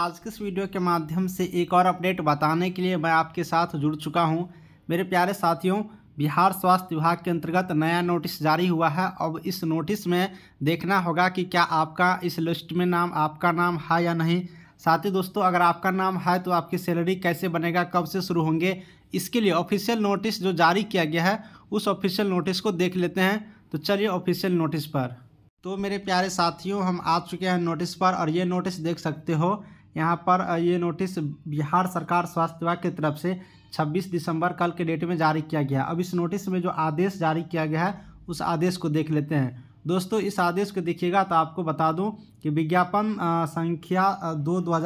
आज के इस वीडियो के माध्यम से एक और अपडेट बताने के लिए मैं आपके साथ जुड़ चुका हूं मेरे प्यारे साथियों बिहार स्वास्थ्य विभाग के अंतर्गत नया नोटिस जारी हुआ है अब इस नोटिस में देखना होगा कि क्या आपका इस लिस्ट में नाम आपका नाम है या नहीं साथ ही दोस्तों अगर आपका नाम है तो आपकी सैलरी कैसे बनेगा कब से शुरू होंगे इसके लिए ऑफिशियल नोटिस जो जारी किया गया है उस ऑफिशियल नोटिस को देख लेते हैं तो चलिए ऑफिशियल नोटिस पर तो मेरे प्यारे साथियों हम आ चुके हैं नोटिस पर और ये नोटिस देख सकते हो यहाँ पर ये नोटिस बिहार सरकार स्वास्थ्य विभाग की तरफ से 26 दिसंबर कल के डेट में जारी किया गया अब इस नोटिस में जो आदेश जारी किया गया है उस आदेश को देख लेते हैं दोस्तों इस आदेश को देखिएगा तो आपको बता दूं कि विज्ञापन संख्या दो दो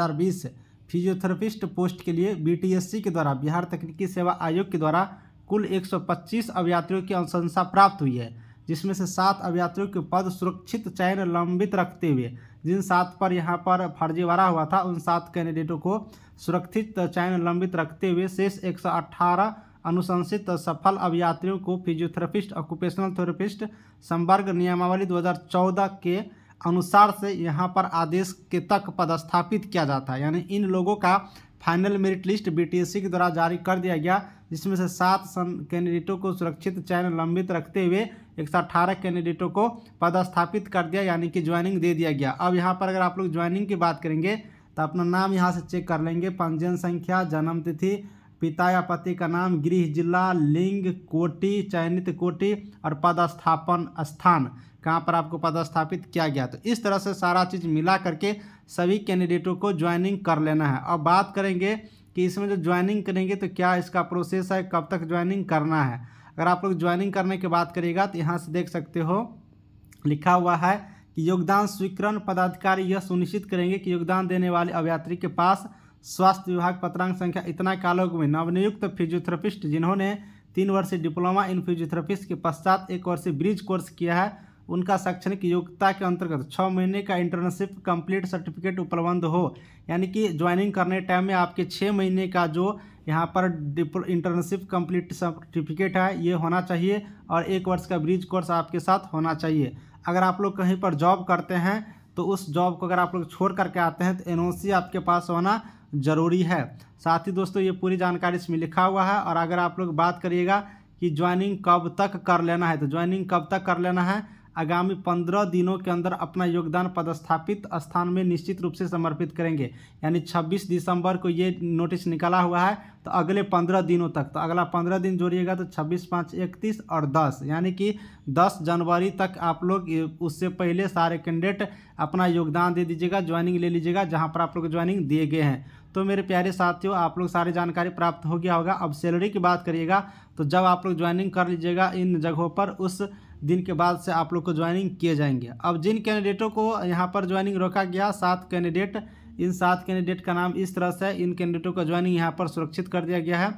फिजियोथेरेपिस्ट पोस्ट के लिए बी के द्वारा बिहार तकनीकी सेवा आयोग के द्वारा कुल 125 अभ्यात्रियों की अनुशंसा प्राप्त हुई है जिसमें से सात अभ्यात्रियों के पद सुरक्षित चयन लंबित रखते हुए जिन सात पर यहाँ पर फर्जीवाड़ा हुआ था उन सात कैंडिडेटों को सुरक्षित चयन लंबित रखते हुए शेष एक अनुशंसित सफल अभियात्रियों को फिजियोथेरेपिस्ट ऑक्यूपेशनल थेरेपिस्ट संवर्ग नियमावली 2014 के अनुसार से यहाँ पर आदेश के तक पदस्थापित किया जाता है यानी इन लोगों का फाइनल मेरिट लिस्ट बी के द्वारा जारी कर दिया गया जिसमें से सात कैंडिडेटों को सुरक्षित चयन लंबित रखते हुए एक सौ अठारह कैंडिडेटों को पदस्थापित कर दिया यानी कि ज्वाइनिंग दे दिया गया अब यहाँ पर अगर आप लोग ज्वाइनिंग की बात करेंगे तो अपना नाम यहाँ से चेक कर लेंगे पंजीयन संख्या जन्मतिथि पिता या पति का नाम गृह जिला लिंग कोटि चयनित कोटि और पदस्थापन स्थान कहाँ पर आपको पदस्थापित किया गया तो इस तरह से सारा चीज़ मिला करके सभी कैंडिडेटों को ज्वाइनिंग कर लेना है अब बात करेंगे कि इसमें जो ज्वाइनिंग करेंगे तो क्या इसका प्रोसेस है कब तक ज्वाइनिंग करना है अगर आप लोग ज्वाइनिंग करने की बात करिएगा तो यहाँ से देख सकते हो लिखा हुआ है कि योगदान स्वीकरण पदाधिकारी यह सुनिश्चित करेंगे कि योगदान देने वाले अभ्यात्री के पास स्वास्थ्य विभाग पत्रांक संख्या इतना कालोग में नवनियुक्त फिजियोथेरेपिस्ट जिन्होंने तीन वर्ष डिप्लोमा इन फिजियोथेरेपिस्ट के पश्चात एक वर्ष ब्रिज कोर्स किया है उनका शैक्षणिक योग्यता के अंतर्गत छः महीने का इंटर्नशिप कंप्लीट सर्टिफिकेट उपलब्ध हो यानी कि ज्वाइनिंग करने टाइम में आपके छः महीने का जो यहाँ पर इंटर्नशिप कंप्लीट सर्टिफिकेट है ये होना चाहिए और एक वर्ष का ब्रिज कोर्स आपके साथ होना चाहिए अगर आप लोग कहीं पर जॉब करते हैं तो उस जॉब को अगर आप लोग छोड़ करके आते हैं तो एन आपके पास होना ज़रूरी है साथ ही दोस्तों ये पूरी जानकारी इसमें लिखा हुआ है और अगर आप लोग बात करिएगा कि ज्वाइनिंग कब तक कर लेना है तो ज्वाइनिंग कब तक कर लेना है आगामी पंद्रह दिनों के अंदर अपना योगदान पदस्थापित स्थान में निश्चित रूप से समर्पित करेंगे यानी छब्बीस दिसंबर को ये नोटिस निकला हुआ है तो अगले पंद्रह दिनों तक तो अगला पंद्रह दिन जोड़िएगा तो छब्बीस पाँच इकतीस और दस यानी कि दस जनवरी तक आप लोग उससे पहले सारे कैंडिडेट अपना योगदान दे दीजिएगा ज्वाइनिंग ले लीजिएगा जहाँ पर आप लोग ज्वाइनिंग दिए गए हैं तो मेरे प्यारे साथियों आप लोग सारी जानकारी प्राप्त हो गया होगा अब सैलरी की बात करिएगा तो जब आप लोग ज्वाइनिंग कर लीजिएगा इन जगहों पर उस दिन के बाद से आप लोग को ज्वाइनिंग किए जाएंगे अब जिन कैंडिडेटों को यहाँ पर ज्वाइनिंग रोका गया सात कैंडिडेट इन सात कैंडिडेट का नाम इस तरह से इन कैंडिडेटों का ज्वाइनिंग यहाँ पर सुरक्षित कर दिया गया है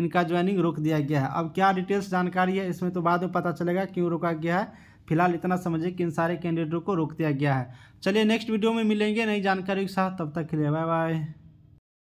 इनका ज्वाइनिंग रोक दिया गया है अब क्या डिटेल्स जानकारी है इसमें तो बाद में पता चलेगा क्यों रोका गया है फिलहाल इतना समझिए कि इन सारे कैंडिडेटों को रोक दिया गया है चलिए नेक्स्ट वीडियो में मिलेंगे नई जानकारी के साथ तब तक के लिए बाय बाय